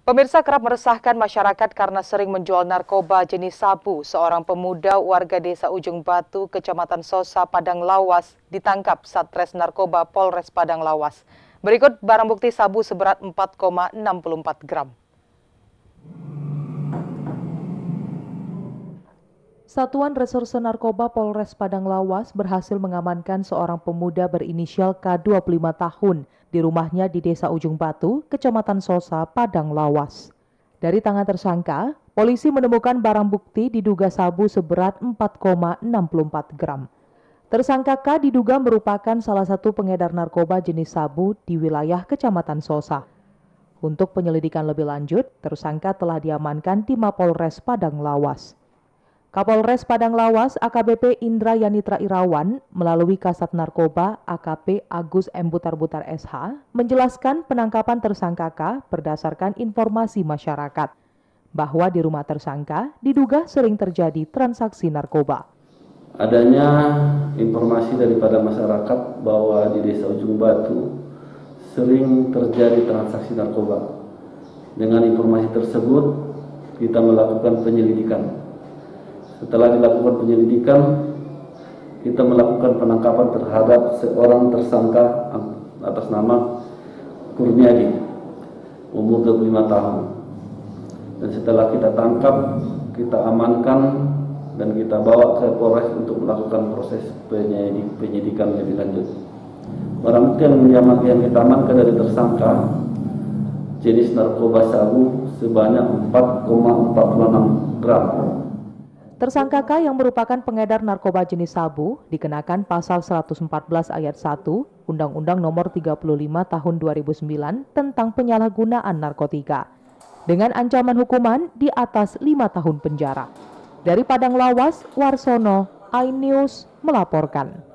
Pemirsa kerap meresahkan masyarakat karena sering menjual narkoba jenis sabu. Seorang pemuda warga desa Ujung Batu, Kecamatan Sosa, Padang Lawas ditangkap Satres Narkoba Polres Padang Lawas. Berikut barang bukti sabu seberat 4,64 gram. Satuan Reserse Narkoba Polres Padang Lawas berhasil mengamankan seorang pemuda berinisial K 25 tahun di rumahnya di Desa Ujung Batu, Kecamatan Sosa, Padang Lawas. Dari tangan tersangka, polisi menemukan barang bukti diduga sabu seberat 4,64 gram. Tersangka K diduga merupakan salah satu pengedar narkoba jenis sabu di wilayah Kecamatan Sosa. Untuk penyelidikan lebih lanjut, tersangka telah diamankan di Mapolres Padang Lawas. Kapolres Padang Lawas AKBP Indra Yanitra Irawan melalui Kasat Narkoba AKP Agus M. Butar-Butar SH menjelaskan penangkapan tersangka K berdasarkan informasi masyarakat bahwa di rumah tersangka diduga sering terjadi transaksi narkoba. Adanya informasi daripada masyarakat bahwa di desa Ujung Batu sering terjadi transaksi narkoba. Dengan informasi tersebut, kita melakukan penyelidikan setelah dilakukan penyelidikan, kita melakukan penangkapan terhadap seorang tersangka atas nama Kurniadi, umur 25 tahun. Dan setelah kita tangkap, kita amankan dan kita bawa ke Polres untuk melakukan proses penyidikan lebih lanjut. Barang bukti yang, yang kita amankan dari tersangka jenis narkoba sabu sebanyak 4,46 gram Tersangka K yang merupakan pengedar narkoba jenis sabu dikenakan pasal 114 ayat 1 Undang-Undang Nomor 35 Tahun 2009 tentang penyalahgunaan narkotika dengan ancaman hukuman di atas 5 tahun penjara. Dari Padang Lawas, Warsono, iNews melaporkan.